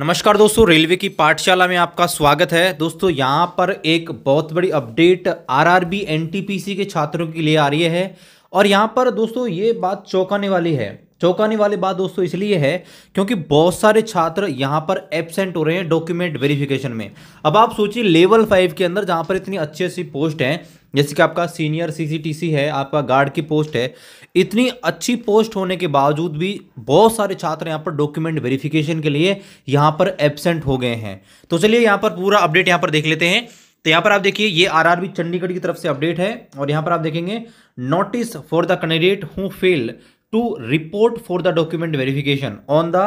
नमस्कार दोस्तों रेलवे की पाठशाला में आपका स्वागत है दोस्तों यहाँ पर एक बहुत बड़ी अपडेट आरआरबी एनटीपीसी के छात्रों के लिए आ रही है और यहाँ पर दोस्तों ये बात चौंकाने वाली है चौंकाने वाली बात दोस्तों इसलिए है क्योंकि बहुत सारे छात्र यहाँ पर एबसेंट हो रहे हैं डॉक्यूमेंट वेरिफिकेशन में अब आप सोचिए लेवल फाइव के अंदर जहाँ पर इतनी अच्छी अच्छी पोस्ट हैं जैसे कि आपका सीनियर सीसीटीसी है आपका गार्ड की पोस्ट है इतनी अच्छी पोस्ट होने के बावजूद भी बहुत सारे छात्र यहाँ पर डॉक्यूमेंट वेरिफिकेशन के लिए यहाँ पर एबसेंट हो गए हैं तो चलिए यहाँ पर पूरा अपडेट यहाँ पर देख लेते हैं तो यहाँ पर आप देखिए ये आरआरबी चंडीगढ़ की तरफ से अपडेट है और यहाँ पर आप देखेंगे notice for the candidate who fail to report for the document verification on the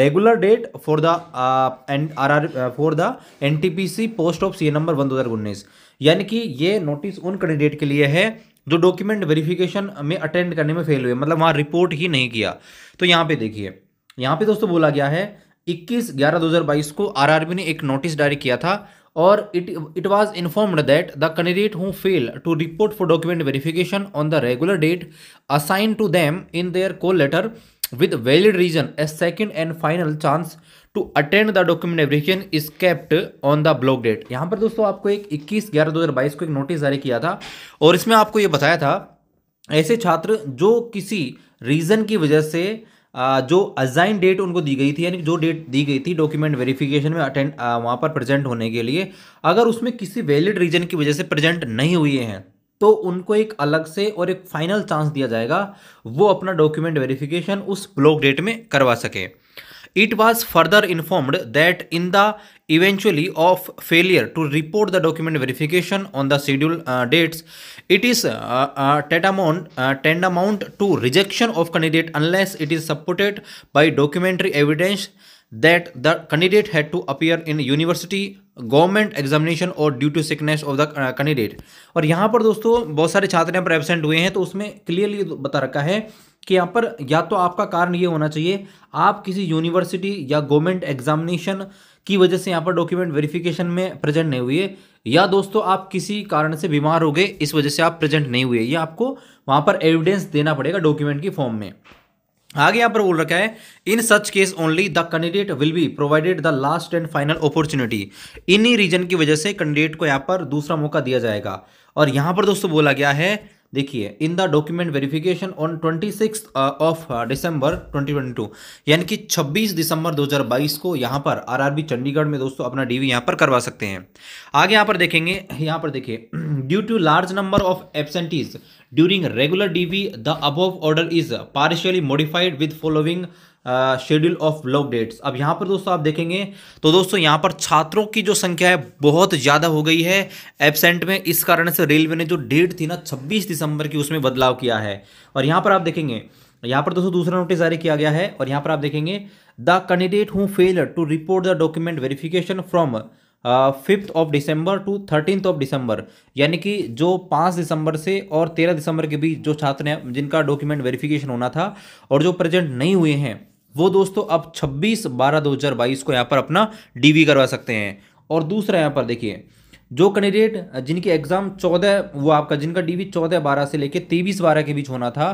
regular date for the R for the N for the NTPC post of CA number one दो हज़ार उन्नीस यानी कि ये नोटिस उन candidate के लिए है जो डॉक्यूमेंट वेरिफिकेशन में अटेंड करने में फेल हुए मतलब वहाँ रिपोर्ट ही नहीं किया तो यहाँ पे देखिए यहाँ पे दोस्तों बोला गया है इक्कीस ग्यारह दो हजार बाईस को आर बी ने एक नोटिस जारी किया था और it it was informed that the candidate who fail to report for document verification on the regular date assign to them in their call letter with valid reason a second and final chance to attend the document verification is kept on the block date यहाँ पर दोस्तों आपको एक इक्कीस ग्यारह दो हजार बाईस को एक नोटिस जारी किया था और इसमें आपको ये बताया था ऐसे छात्र जो किसी रीजन की वजह से जो अजाइन डेट उनको दी गई थी यानी जो डेट दी गई थी डॉक्यूमेंट वेरिफिकेशन में अटेंड वहाँ पर प्रेजेंट होने के लिए अगर उसमें किसी वैलिड रीजन की वजह से प्रेजेंट नहीं हुए हैं तो उनको एक अलग से और एक फाइनल चांस दिया जाएगा वो अपना डॉक्यूमेंट वेरिफिकेशन उस ब्लॉक डेट में करवा सकें It was further informed that in the eventually of failure to report the document verification on the schedule uh, dates, it is uh, uh, tantamount, tantamount to rejection of candidate unless it is supported by documentary evidence that the candidate had to appear in university government examination और due to sickness of the candidate और यहाँ पर दोस्तों बहुत सारे छात्र यहाँ पर एबसेंट हुए हैं तो उसमें क्लियरली बता रखा है कि यहाँ पर या तो आपका कारण ये होना चाहिए आप किसी यूनिवर्सिटी या गवर्नमेंट एग्जामिनेशन की वजह से यहाँ पर डॉक्यूमेंट वेरिफिकेशन में प्रेजेंट नहीं हुए या दोस्तों आप किसी कारण से बीमार हो गए इस वजह से आप प्रेजेंट नहीं हुए ये आपको वहाँ पर एविडेंस देना पड़ेगा डॉक्यूमेंट की फॉर्म में आगे यहाँ पर बोल रखा है in such case only the candidate will be provided the last and final opportunity इन्हीं रीजन की वजह से कैंडिडेट को यहाँ पर दूसरा मौका दिया जाएगा और यहाँ पर दोस्तों बोला गया है देखिए in the document verification on twenty six of December 2022 यानी कि 26 दिसंबर 2022 को यहाँ पर आरआरबी चंडीगढ़ में दोस्तों अपना डीवी यहाँ पर करवा सकते हैं आगे यहाँ पर देखेंगे यहाँ पर देखिए due to large number of absentees during regular DV the above order is partially modified with following schedule of block dates अब यहाँ पर दोस्तों आप देखेंगे तो दोस्तों यहाँ पर छात्रों की जो संख्या है बहुत ज़्यादा हो गई है एबसेंट में इस कारण से रेलवे ने जो डेट थी ना छब्बीस दिसंबर की उसमें बदलाव किया है और यहाँ पर आप देखेंगे यहाँ पर दोस्तों दूसरा नोटिस जारी किया गया है और यहाँ पर आप देखेंगे the candidate who fail to report the document verification from fifth of December to thirteen of December यानी कि जो पाँच दिसंबर से और तेरह दिसंबर के बीच जो छात्र हैं जिनका डॉक्यूमेंट वेरिफिकेशन होना था और जो प्रेजेंट नहीं हुए हैं वो दोस्तों अब 26 बारह 2022 को यहाँ पर अपना डीवी करवा सकते हैं और दूसरा यहाँ पर देखिए जो कैंडिडेट जिनकी एग्जाम चौदह वो आपका जिनका डीवी चौदह बारह से लेकर तेईस बारह के बीच होना था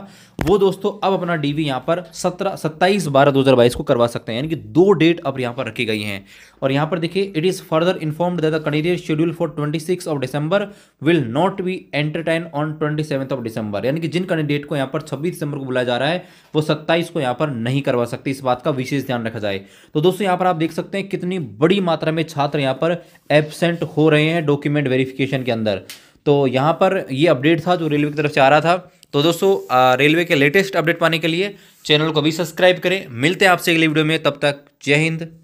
वो दोस्तों अब अपना डीवी यहाँ पर सत्रह सत्ताईस बारह दो हज़ार बाईस को करवा सकते हैं यानी कि दो डेट अब यहाँ पर रखी गई हैं और यहाँ पर देखिए it is further informed that the candidate schedule for twenty six of December will not be entertain on twenty seventh of December यानी कि जिन कैंडिडेट को यहाँ पर छब्बीस दिसंबर को बुलाया जा रहा है वो सत्ताईस को यहाँ पर नहीं करवा सकते इस बात का विशेष ध्यान रखा जाए तो दोस्तों यहाँ पर आप देख सकते हैं कितनी बड़ी मात्रा में छात्र यहाँ पर एबसेंट हो रहे हैं डॉक्यूमेंट वेरिफिकेशन के अंदर तो यहाँ पर ये अपडेट था जो रेलवे की तरफ से आ रहा था तो दोस्तों रेलवे के लेटेस्ट अपडेट पाने के लिए चैनल को भी सब्सक्राइब करें मिलते हैं आपसे अगली वीडियो में तब तक जय हिंद